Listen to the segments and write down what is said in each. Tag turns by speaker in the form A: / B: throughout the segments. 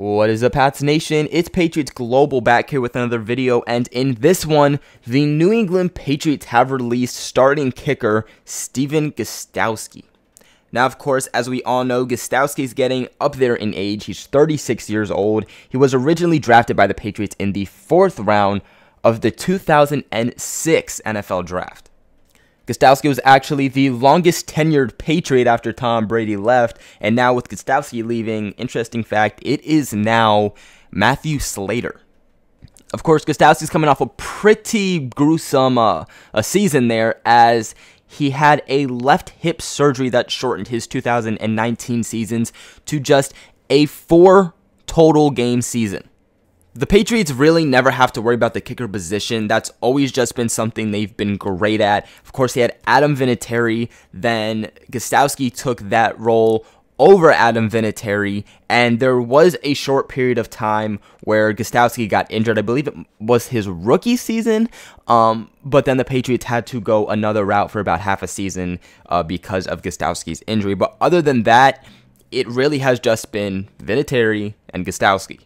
A: What is up, Pats Nation? It's Patriots Global back here with another video, and in this one, the New England Patriots have released starting kicker Steven Gostowski. Now, of course, as we all know, Gostowski is getting up there in age. He's 36 years old. He was originally drafted by the Patriots in the fourth round of the 2006 NFL Draft. Gostowski was actually the longest tenured Patriot after Tom Brady left, and now with Gostowski leaving, interesting fact, it is now Matthew Slater. Of course, Gostowski's coming off a pretty gruesome uh, a season there as he had a left hip surgery that shortened his 2019 seasons to just a four total game season. The Patriots really never have to worry about the kicker position. That's always just been something they've been great at. Of course, they had Adam Vinatieri, then Gostowski took that role over Adam Vinatieri, and there was a short period of time where Gostowski got injured. I believe it was his rookie season, um, but then the Patriots had to go another route for about half a season uh, because of Gostowski's injury. But other than that, it really has just been Vinatieri and Gostowski.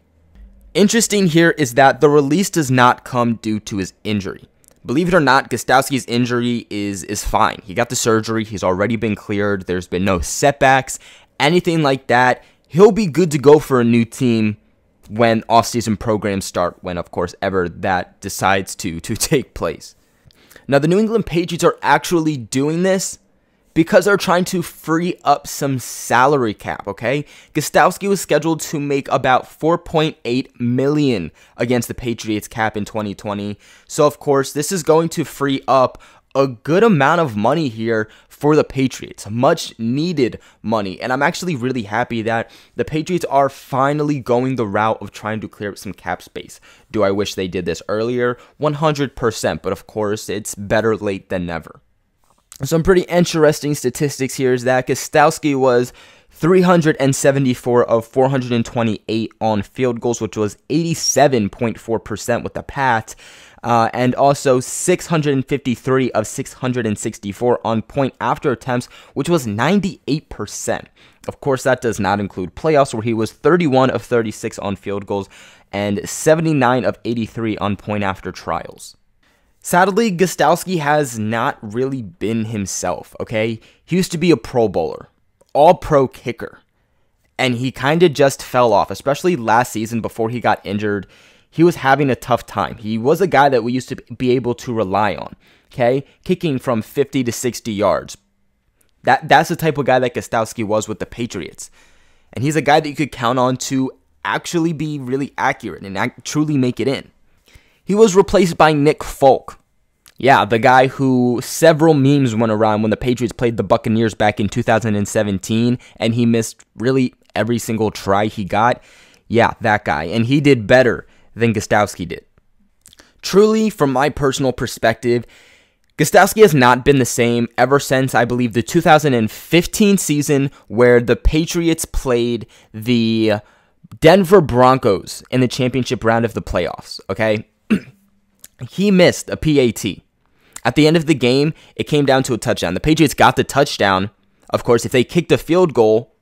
A: Interesting here is that the release does not come due to his injury. Believe it or not, Gostowski's injury is is fine. He got the surgery, he's already been cleared, there's been no setbacks, anything like that. He'll be good to go for a new team when offseason programs start, when of course ever that decides to to take place. Now the New England Patriots are actually doing this because they're trying to free up some salary cap, okay? Gostowski was scheduled to make about 4.8 million against the Patriots cap in 2020. So of course, this is going to free up a good amount of money here for the Patriots, much needed money. And I'm actually really happy that the Patriots are finally going the route of trying to clear up some cap space. Do I wish they did this earlier? 100%, but of course, it's better late than never some pretty interesting statistics here is that Kostowski was 374 of 428 on field goals, which was 87.4% with the Pats. Uh, and also 653 of 664 on point after attempts, which was 98%. Of course, that does not include playoffs, where he was 31 of 36 on field goals and 79 of 83 on point after trials. Sadly, Gostowski has not really been himself, okay? He used to be a pro bowler, all pro kicker, and he kind of just fell off, especially last season before he got injured. He was having a tough time. He was a guy that we used to be able to rely on, okay? Kicking from 50 to 60 yards. That, that's the type of guy that Gostowski was with the Patriots. And he's a guy that you could count on to actually be really accurate and act, truly make it in. He was replaced by Nick Folk. Yeah, the guy who several memes went around when the Patriots played the Buccaneers back in 2017 and he missed really every single try he got. Yeah, that guy. And he did better than Gostowski did. Truly, from my personal perspective, Gostowski has not been the same ever since I believe the 2015 season where the Patriots played the Denver Broncos in the championship round of the playoffs. Okay, he missed a PAT. At the end of the game, it came down to a touchdown. The Patriots got the touchdown. Of course, if they kicked a field goal,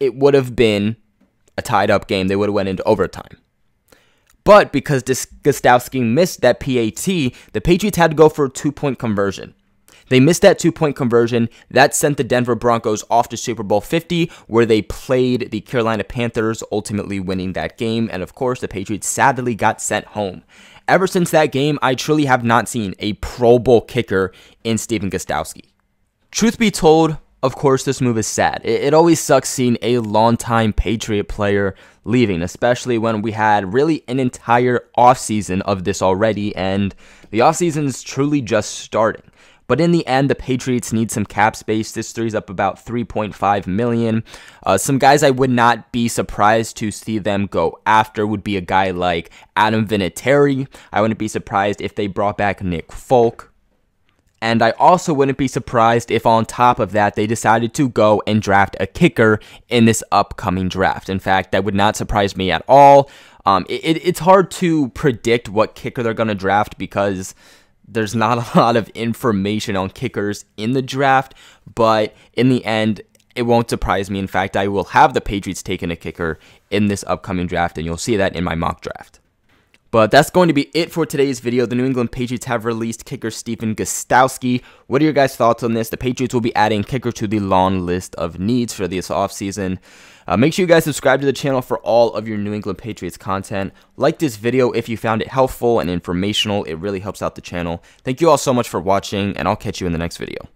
A: it would have been a tied up game. They would have went into overtime. But because Gostowski missed that PAT, the Patriots had to go for a two-point conversion. They missed that two-point conversion. That sent the Denver Broncos off to Super Bowl 50, where they played the Carolina Panthers, ultimately winning that game. And of course, the Patriots sadly got sent home. Ever since that game, I truly have not seen a Pro Bowl kicker in Steven Gostowski. Truth be told, of course, this move is sad. It, it, always sucks seeing a longtime Patriot player leaving, especially when we had really an entire offseason of this already, and the offseason is truly just starting. But in the end, the Patriots need some cap space. This three's up about 3.5 million. Uh, some guys I would not be surprised to see them go after would be a guy like Adam Vinatieri. I wouldn't be surprised if they brought back Nick Folk. And I also wouldn't be surprised if, on top of that, they decided to go and draft a kicker in this upcoming draft. In fact, that would not surprise me at all. Um, it, it, it's hard to predict what kicker they're going to draft because there's not a lot of information on kickers in the draft, but in the end, it won't surprise me. In fact, I will have the Patriots taking a kicker in this upcoming draft, and you'll see that in my mock draft. But that's going to be it for today's video. The New England Patriots have released kicker Stephen Gostowski. What are your guys' thoughts on this? The Patriots will be adding kicker to the long list of needs for this offseason. Uh, make sure you guys subscribe to the channel for all of your New England Patriots content. Like this video if you found it helpful and informational. It really helps out the channel. Thank you all so much for watching, and I'll catch you in the next video.